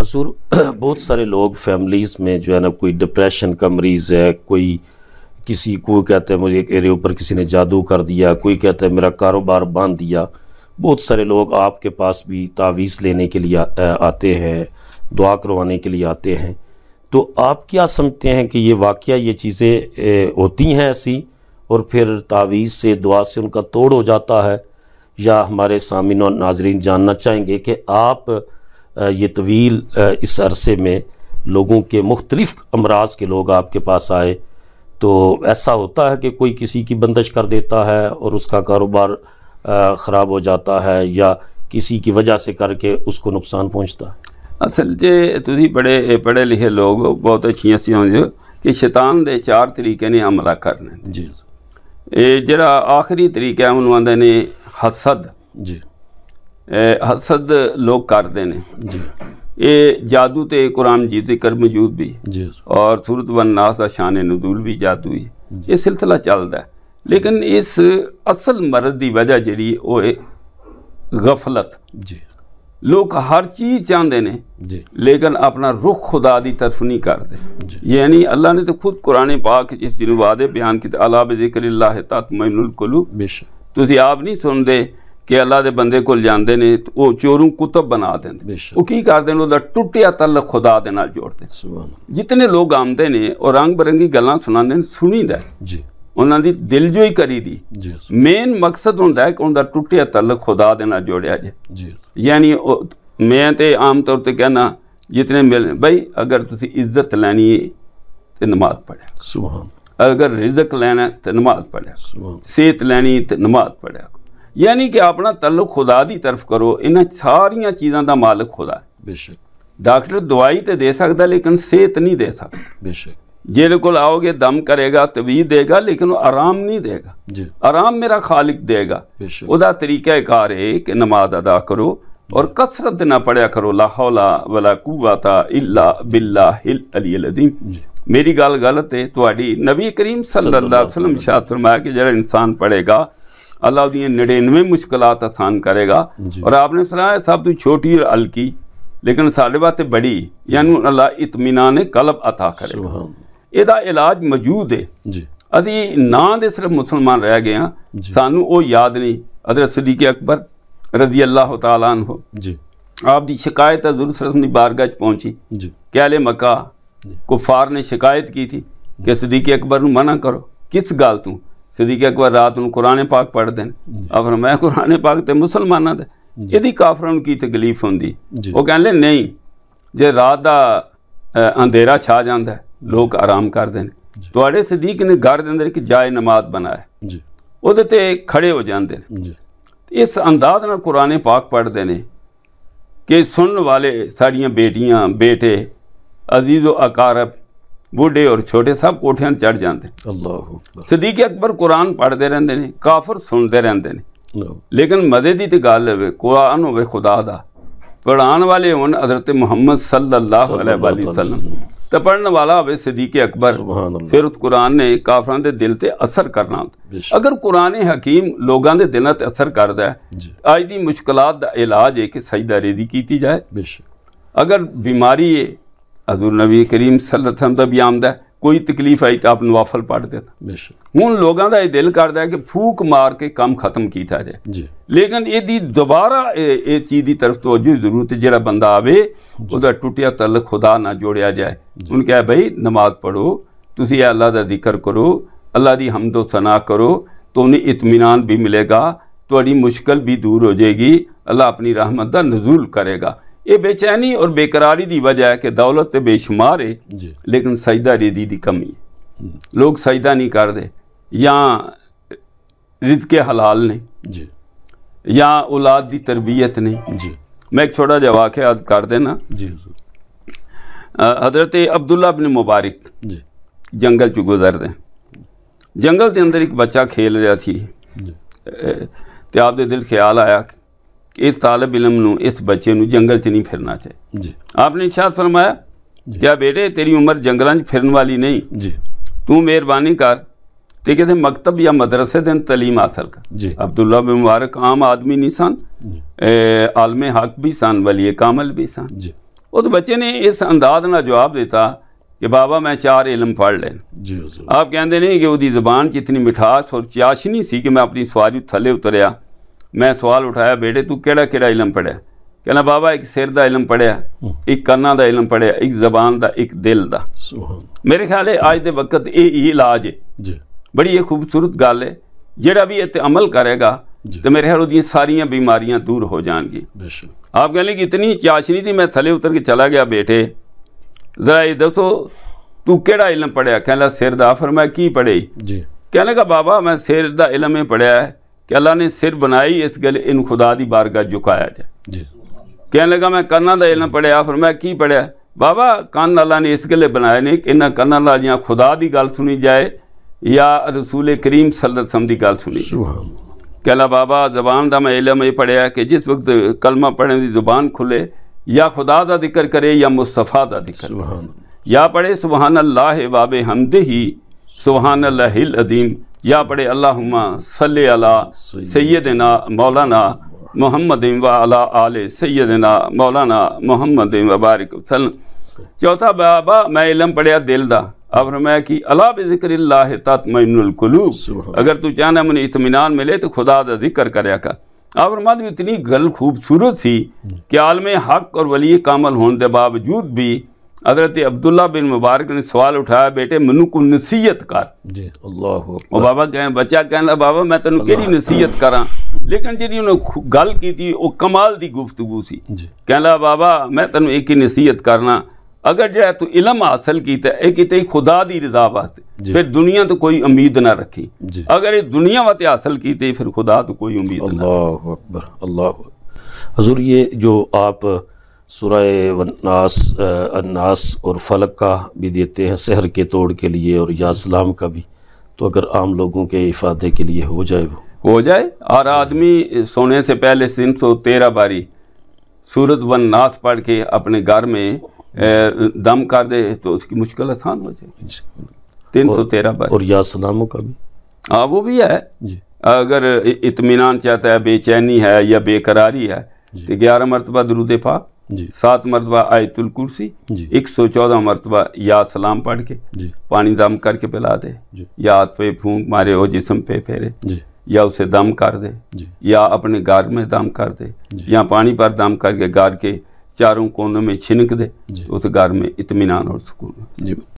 असुर बहुत सारे लोग फैमिलीज़ में जो है ना कोई डिप्रेशन का मरीज़ है कोई किसी को कहते हैं मुझे एरे ऊपर किसी ने जादू कर दिया कोई कहता है मेरा कारोबार बांध दिया बहुत सारे लोग आपके पास भी तावीज़ लेने के लिए आते हैं दुआ करवाने के लिए आते हैं तो आप क्या समझते हैं कि ये वाक़ ये चीज़ें होती हैं ऐसी और फिर तावीज़ से दुआ से उनका तोड़ हो जाता है या हमारे सामिन और नाजरीन जानना चाहेंगे कि आप ये तवील इस अरसे में लोगों के मुख्तलिफ़ अमराज के लोग आपके पास आए तो ऐसा होता है कि कोई किसी की बंदिश कर देता है और उसका कारोबार ख़राब हो जाता है या किसी की वजह से करके उसको नुकसान पहुँचता है असल जे तुम बड़े पढ़े लिखे लोग बहुत अच्छी अच्छी होंगे ਹੋ ਕਿ ਸ਼ੈਤਾਨ ਦੇ ਚਾਰ ਤਰੀਕੇ ਨੇ ਹਮਲਾ ਕਰਨਾ ਜੀ जरा आखिरी तरीका ਤਰੀਕਾ ਉਹਨੂੰ ਆਂਦੇ ਹਸਦ ਲੋਕ ਕਰਦੇ ਨੇ ਜੀ ਇਹ ਜਾਦੂ ਤੇ ਕੁਰਾਨ ਜੀ ਦੇ ਕਰ ਮੌਜੂਦ ਵੀ ਜੀ ਔਰ ਸੂਰਤ ਬਨ ਨਾਸ ਦਾ ਸ਼ਾਨ ਨਜ਼ੂਲ ਵੀ ਜਾਦੂ ਹੀ ਇਹ ਸਿਲਸਿਲਾ ਚੱਲਦਾ ਲੇਕਿਨ ਇਸ ਅਸਲ ਮਰਦ ਦੀ وجہ ਜਿਹੜੀ ਉਹ ਹੈ ਗਫਲਤ ਜੀ ਲੋਕ ਹਰ ਚੀਜ਼ ਚਾਹੁੰਦੇ ਨੇ ਜੀ ਲੇਕਿਨ ਆਪਣਾ ਰੁਖ ਖੁਦਾ ਦੀ ਤਰਫ ਨਹੀਂ ਕਰਦੇ ਯਾਨੀ ਅੱਲਾ ਨੇ ਤਾਂ ਖੁਦ ਕੁਰਾਨ ਪਾਕ ਇਸ ਦਿਨ ਵਾਦੇ ਬਿਆਨ ਕੀਤਾ ਅਲਾ ਬਿਜ਼ਿਕਰਿllaਹ ਤਤਮੈਨੁਲ ਕੁਲੂਬ ਬੇਸ਼ੱਕ ਤੁਸੀਂ ਆਪ ਨਹੀਂ ਸੁਣਦੇ ਕਿ ਅੱਲਾ ਦੇ ਬੰਦੇ ਕੋਲ ਜਾਂਦੇ ਨੇ ਉਹ ਚੋਰੂ ਕੁਤਬ ਬਣਾ ਦਿੰਦੇ ਉਹ ਕੀ ਕਰਦੇ ਨੇ ਉਹਦਾ ਟੁੱਟਿਆ ਤਲਕ ਖੁਦਾ ਦੇ ਨਾਲ ਜੋੜਦੇ ਸੁਭਾਨ ਜਿਤਨੇ ਲੋਕ ਆਉਂਦੇ ਨੇ ਉਹ ਰੰਗ ਬਰੰਗੀ ਗੱਲਾਂ ਸੁਣਾਉਂਦੇ ਨੇ ਸੁਣੀਦਾ ਜੀ ਉਹਨਾਂ ਦੀ ਦਿਲ ਜੋਈ ਕਰੀ ਦੀ ਮੇਨ ਮਕਸਦ ਹੁੰਦਾ ਹੈ ਕਿ ਉਹਦਾ ਟੁੱਟਿਆ ਤਲਕ ਖੁਦਾ ਦੇ ਨਾਲ ਜੋੜਿਆ ਜਾਏ ਜੀ ਯਾਨੀ ਮੈਂ ਤੇ ਆਮ ਤੌਰ ਤੇ ਕਹਿਣਾ ਜਿਤਨੇ ਮਿਲ ਭਾਈ ਅਗਰ ਤੁਸੀਂ ਇੱਜ਼ਤ ਲੈਣੀ ਹੈ ਤੇ ਨਮਾਜ਼ ਪੜ੍ਹਿਆ ਸੁਭਾਨ ਅਗਰ ਰਿਜ਼ਕ ਲੈਣਾ ਤੇ ਨਮਾਜ਼ ਪੜ੍ਹਿਆ ਸੁਭਾਨ ਸਿਹਤ ਲੈਣੀ ਤੇ ਨਮਾਜ਼ ਪੜ੍ਹਿਆ ਯਾਨੀ ਕਿ ਆਪਣਾ ਤਲਕ ਖੁਦਾ ਦੀ ਤਰਫ ਕਰੋ ਇਹਨਾਂ ਸਾਰੀਆਂ ਚੀਜ਼ਾਂ ਦਾ ਮਾਲਕ ਖੁਦਾ ਹੈ ਬੇਸ਼ੱਕ ਡਾਕਟਰ ਦਵਾਈ ਤੇ ਦੇ ਸਕਦਾ ਲੇਕਿਨ ਸਿਹਤ ਨਹੀਂ ਦੇ ਸਕਦਾ ਬੇਸ਼ੱਕ ਜਿਹਦੇ ਕੋਲ ਆਓਗੇ ਦਮ ਕਰੇਗਾ ਤਵੀ ਦੇਗਾ ਲੇਕਿਨ ਉਹ ਆਰਾਮ ਨਹੀਂ ਦੇਗਾ ਜੀ ਆਰਾਮ ਮੇਰਾ ਖਾਲਕ ਦੇਗਾ ਉਹਦਾ ਤਰੀਕਾ ਕਾਰ ਹੈ ਕਿ ਨਮਾਜ਼ ਅਦਾ ਕਰੋ ਔਰ ਕਸਰਤ ਦੇ ਨਾ ਪੜਿਆ ਕਰੋ ਲਾ ਹੌਲਾ ਵਲਾ ਕੁਵਾਤਾ ਇਲਾ ਬਿਲਲਾਹਿਲ ਅਲੀਲ ਅਜ਼ੀਮ ਮੇਰੀ ਗੱਲ ਗਲਤ ਹੈ ਤੁਹਾਡੀ ਨਬੀ ਕਰੀਮ ਸੱਲੱਲਾਹੁ ਅਲੈਹਿ ਵਸੱਲਮ ਸ਼ਾਹ ਫਰਮਾਇਆ ਕਿ ਜਿਹੜਾ ਇਨਸਾਨ ਪੜੇਗਾ ਅੱਲਾਹ 99 ਮੁਸ਼ਕਲਾਂ ਆਸਾਨ ਕਰੇਗਾ ਔਰ ਆਪਨੇ और आपने फरमाया साहब तू छोटी और हल्की लेकिन साढ़े वास्ते बड़ी यानी अल्लाह इतमान कलब अता करेगा ਇਹਦਾ ਇਲਾਜ ਮੌਜੂਦ ਹੈ ਜੀ ਅਸੀਂ ਨਾਂ ਦੇ ਸਿਰਫ ਮੁਸਲਮਾਨ ਰਹਿ ਗਏ ਹਾਂ ਸਾਨੂੰ ਉਹ ਯਾਦ ਨਹੀਂ ਹਜ਼ਰਤ ਸਦੀਕ ਅਕਬਰ ਰਜ਼ੀ ਅੱਲਾਹ ਤਾਲਾ ਅਨਹੁ ਜੀ ਆਪ ਦੀ ਸ਼ਿਕਾਇਤ ਹਜ਼ੂਰ ਸਰਸਮ ਦੀ ਬਾਰਗਾਹ 'ਚ ਪਹੁੰਚੀ ਜੀ ਕਹਲੇ ਮੱਕਾ ਕੁਫਾਰ ਨੇ ਸ਼ਿਕਾਇਤ ਕੀਤੀ ਕਿ ਸਦੀਕ ਅਕਬਰ ਨੂੰ ਮਨਾ ਕਰੋ ਕਿਸ ਗੱਲ ਤੋਂ ਸਦੀਕ ਅਕਬਰ ਰਾਤ ਨੂੰ ਕੁਰਾਨ ਪਾਕ ਪੜ੍ਹਦੇ ਨੇ ਆ ਫਰਮਾਇਆ ਕੁਰਾਨ ਪਾਕ ਤੇ ਮੁਸਲਮਾਨਾਂ ਦੇ ਇਹਦੀ ਕਾਫਰਾਂ ਨੂੰ ਕੀ ਤਕਲੀਫ ਹੁੰਦੀ ਉਹ ਕਹਿੰਦੇ ਨਹੀਂ ਜੇ ਰਾਤ ਦਾ ਅੰਧੇਰਾ ਛਾ ਜਾਂਦਾ ਲੋਕ ਆਰਾਮ ਕਰਦੇ ਨੇ ਤੁਹਾਡੇ ਸਦੀਕ ਨੇ ਘਰ ਦੇ ਅੰਦਰ ਇੱਕ ਜਾਇ ਨਮਾਜ਼ ਬਣਾਇਆ ਜੀ ਉਹਦੇ ਤੇ ਖੜੇ ਹੋ ਜਾਂਦੇ ਨੇ ਜੀ ਇਸ ਅੰਦਾਜ਼ ਨਾਲ ਕੁਰਾਨ ਪਾਕ ਪੜ੍ਹਦੇ ਨੇ ਕਿ ਸੁਣਨ ਵਾਲੇ ਸਾਡੀਆਂ ਬੇਟੀਆਂ ਬੇਟੇ ਅਜ਼ੀਜ਼ ਅਕਾਰਬ बुढ़े और छोटे सब कोठियां चढ़ जाते अल्लाह सदीक अकबर कुरान पढ़ते रहते ने काफर सुनते रहते ने लेकिन मजे की तो गल है कुरान हो खुदा का पढ़ाने वाले होन हजरत मुहम्मद सल्लल्लाहु तो पढ़ने वाला हो सदीक अकबर फिर उस कुरान ने काफर के दिल से असर करना अगर कुरान हकीम लोगों के दिलों से असर करता है अज की मुश्किल का इलाज है कि सजदारेजी की जाए अगर बीमारी है ਹਜ਼ੂਰ ਨਬੀ ਕਰੀਮ ਸੱਲੱਲਾਹੁ ਅਲੈहि ਦਾ ਵੀ ਆਮਦਾ ਕੋਈ ਤਕਲੀਫ ਆਈ ਤਾਂ ਆਪ ਨਵਾਫਲ ਪੜ ਤਾਂ ਬੇਸ਼ੱਕ ਹੁਣ ਲੋਕਾਂ ਦਾ ਇਹ ਦਿਲ ਕਰਦਾ ਹੈ ਕਿ ਫੂਕ ਮਾਰ ਕੇ ਕੰਮ ਖਤਮ ਕੀਤਾ ਜਾਏ ਜੀ ਲੇਕਿਨ ਇਹਦੀ ਦੁਬਾਰਾ ਇਹ ਚੀਜ਼ ਦੀ ਤਰਫ ਤੋਂ ਤਵੱਜੂ ਜ਼ਰੂਰਤ ਜਿਹੜਾ ਬੰਦਾ ਆਵੇ ਉਹਦਾ ਟੁੱਟਿਆ ਤਲ ਖੁਦਾ ਨਾਲ ਜੋੜਿਆ ਜਾਏ ਉਹਨ ਕਹੇ ਭਈ ਨਮਾਜ਼ ਪੜੋ ਤੁਸੀਂ ਇਹ ਅੱਲਾ ਦਾ ਜ਼ਿਕਰ ਕਰੋ ਅੱਲਾ ਦੀ ਹਮਦ ਹਮਦੋ ਸਨਾ ਕਰੋ ਤੁਹਾਨੂੰ ਇਤਮਾਨਾਨ ਵੀ ਮਿਲੇਗਾ ਤੁਹਾਡੀ ਮੁਸ਼ਕਲ ਵੀ ਦੂਰ ਹੋ ਜਾਏਗੀ ਅੱਲਾ ਆਪਣੀ ਰਹਿਮਤ ਦਾ ਨਜ਼ੂਲ ਕਰੇਗਾ ਇਹ ਬੇਚੈਨੀ ਔਰ ਬੇਕਰਾਰੀ ਦੀ وجہ ਹੈ ਕਿ ਦੌਲਤ ਤੇ ਬੇਸ਼ੁਮਾਰ ਹੈ ਜੀ ਲੇਕਿਨ ਸਜਦਾ ਰੇਦੀ ਦੀ ਕਮੀ ਹੈ ਲੋਕ ਸਜਦਾ ਨਹੀਂ ਕਰਦੇ ਜਾਂ ਰਿਜ਼ਕੇ ਹਲਾਲ ਨਹੀਂ ਜੀ ਜਾਂ ਔਲਾਦ ਦੀ ਤਰਬੀਅਤ ਨਹੀਂ ਜੀ ਮੈਂ ਇੱਕ ਛੋਟਾ ਜਿਹਾ ਵਾਕਿਆ ਅਦ ਕਰ ਦੇਣਾ ਜੀ حضرت عبداللہ ابن مبارک جی جنگل چ گزر دے جنگل دے اندر ایک بچہ کھیل رہا تھی جی تے اپ دے دل خیال آیا کہ ਤਾਲਬ ਨੂੰ ਇਸ ਬੱਚੇ ਨੂੰ ਜੰਗਲ 'ਚ ਨਹੀਂ ਫਿਰਨਾ फिरना ਜੀ जी आपने इशाद ਫਰਮਾਇਆ क्या ਬੇਟੇ ਤੇਰੀ ਉਮਰ ਜੰਗਲਾਂ 'ਚ ਫਿਰਨ ਵਾਲੀ ਨਹੀਂ ਜੀ ਤੂੰ ਮਿਹਰਬਾਨੀ ਕਰ ਤੇ ਕਿਤੇ ਮਕਤਬ ਜਾਂ ਮਦਰਸੇ ਦੇ تعلیم ਹਾਸਲ ਕਰ ਜੀ ਅਬਦੁੱਲਾ ਬਿਨ ਮੁਬਾਰਕ ਆਮ ਆਦਮੀ ਨਹੀਂ ਸਨ ਆਲਮੇ ਹਕ ਵੀ ਸਨ ਵਲੀਏ ਕਾਮਲ ਵੀ ਸਨ ਜੀ ਉਹ ਤਾਂ ਬੱਚੇ ਨੇ ਇਸ ਅੰਦਾਜ਼ ਨਾਲ ਜਵਾਬ ਦਿੱਤਾ ਕਿ ਬਾਬਾ ਮੈਂ ਚਾਰ ਇਲਮ ਪੜ ਲੈ ਜੀ ਆਪ ਕਹਿੰਦੇ ਨਹੀਂ ਕਿ ਉਹਦੀ ਜ਼ੁਬਾਨ 'ਚ ਇਤਨੀ ਮਿਠਾਸ ਔਰ ਚਾਸ਼ਨੀ ਸੀ ਕਿ ਮੈਂ ਆਪਣੀ ਸਵਾਰੀ ਥੱਲੇ ਉਤਰਿਆ ਮੈਂ ਸਵਾਲ ਉਠਾਇਆ ਬੇਟੇ ਤੂੰ ਕਿਹੜਾ ਕਿਹੜਾ ਇਲਮ ਪੜਿਆ ਕਹਿੰਦਾ ਬਾਬਾ ਇੱਕ ਸਿਰ ਦਾ ਇਲਮ ਪੜਿਆ ਇੱਕ ਕੰਨਾਂ ਦਾ ਇਲਮ ਪੜਿਆ ਇੱਕ ਜ਼ਬਾਨ ਦਾ ਇੱਕ ਦਿਲ ਦਾ ਮੇਰੇ ਖਿਆਲ ਹੈ ਅੱਜ ਦੇ ਵਕਤ ਇਹ ਹੀ ਇਲਾਜ ਹੈ ਜੀ ਬੜੀ ਇਹ ਖੂਬਸੂਰਤ ਗੱਲ ਹੈ ਜਿਹੜਾ ਵੀ ਇਹ ਤੇ ਅਮਲ ਕਰੇਗਾ ਤੇ ਮੇਰੇ ਖਿਆਲ ਉਹਦੀਆਂ ਸਾਰੀਆਂ ਬਿਮਾਰੀਆਂ ਦੂਰ ਹੋ ਜਾਣਗੀਆਂ ਬੇਸ਼ੱਕ ਆਪ ਕਹਿੰਦੇ ਕਿ ਇਤਨੀ ਚਾਸ਼ਨੀ ਦੀ ਮੈਂ ਥੱਲੇ ਉਤਰ ਕੇ ਚਲਾ ਗਿਆ ਬੇਟੇ ਜ਼ਰਾ ਇਹ ਦੱਸੋ ਤੂੰ ਕਿਹੜਾ ਇਲਮ ਪੜਿਆ ਕਹਿੰਦਾ ਸਿਰ ਦਾ ਫਰਮਾਇਆ ਕੀ ਪੜੇ ਜੀ ਕਹਿੰਦਾ ਬਾਬਾ ਮੈਂ ਸਿਰ ਦਾ ਇਲਮ ਹੀ ਪੜਿਆ ਹੈ कि अल्लाह ने सिर बनाई इस गले इन खुदा की बारगाह झुकाया जाए कहने लगा मैं कन्ना का इलम पढ़िया फिर मैं की पढ़िया बाबा कन्न अल्लाह ने इस गले बनाए कि इन्हें कन्ना का या खुदा की गल सुनी जाए या रसूल करीम सलम की गल सुनी कहला बाबा जबान का मैं इलम यह पढ़िया कि जिस वक्त कलमा पढ़ने की जुबान खुले या खुदा का जिक्र करे या मुस्तफ़ा का जिक्र या पढ़े सुबहान अल्लाह बाबे हमदे ही सुबहान अल्लाह अदीम या पढ़े अल्लाहुम्मा सल्ले अला सैदना मौलाना मोहम्मद व अला आल सैदना मौलाना मोहम्मद वबारक चौथा बाबा मैं इलम पढ़िया दिल दा अब मैं कि अला बिक्र तत्मकलूब अगर तू चाहना मुझे इतमान मिले तो खुदा का जिक्र करया कर आप में इतनी गल खूबसूरत थी कि आलम हक और वली कामल होने के बावजूद भी हजरत अब्दुल्ला बिन मुबारक ने सवाल उठाया बेटे मनु को नसीहत कर जी बाबा कहें बच्चा कहना बाबा मैं तेन कि नसीहत करा लेकिन जी उन्हें गल की कमाल की गुफ्तगु सी कहला बाबा मैं तेन एक ही नसीहत करना अगर जो तू इलम हासिल किया यह कितने खुदा की रजा वास्ते फिर दुनिया तो कोई उम्मीद ना रखी अगर ये दुनिया वास्ते हासिल की फिर खुदा तो कोई उम्मीद अल्लाह अल्लाह हजूर ये जो आप सूरह अन्नास अन्नास और फलक का भी देते हैं शहर के तोड़ के लिए और यासलाम का भी तो अगर आम लोगों के इफादे के लिए हो जाए वो हो जाए और आदमी सोने से पहले तीन सौ तेरह बारी सूरत वन नास पढ़ के अपने घर में दम कर दे तो उसकी मुश्किल आसान हो जाए तीन सौ तेरह बारी और यासलामों का भी हाँ वो भी है अगर इतमान चाहता है बेचैनी है या बेकरारी है तो ग्यारह मरतबा दरुद पाक सात मरतबा आयतुल कुर्सी एक सौ चौदह मरतबा या सलाम पढ़ के पानी दम करके पिला दे या हाथ पे फूंक मारे हो जिसम पे फेरे या उसे दम कर दे या अपने घर में दम कर दे या पानी पर दम करके गार के चारों कोनों में छिनक दे तो उस घर में इतमान और सुकून जी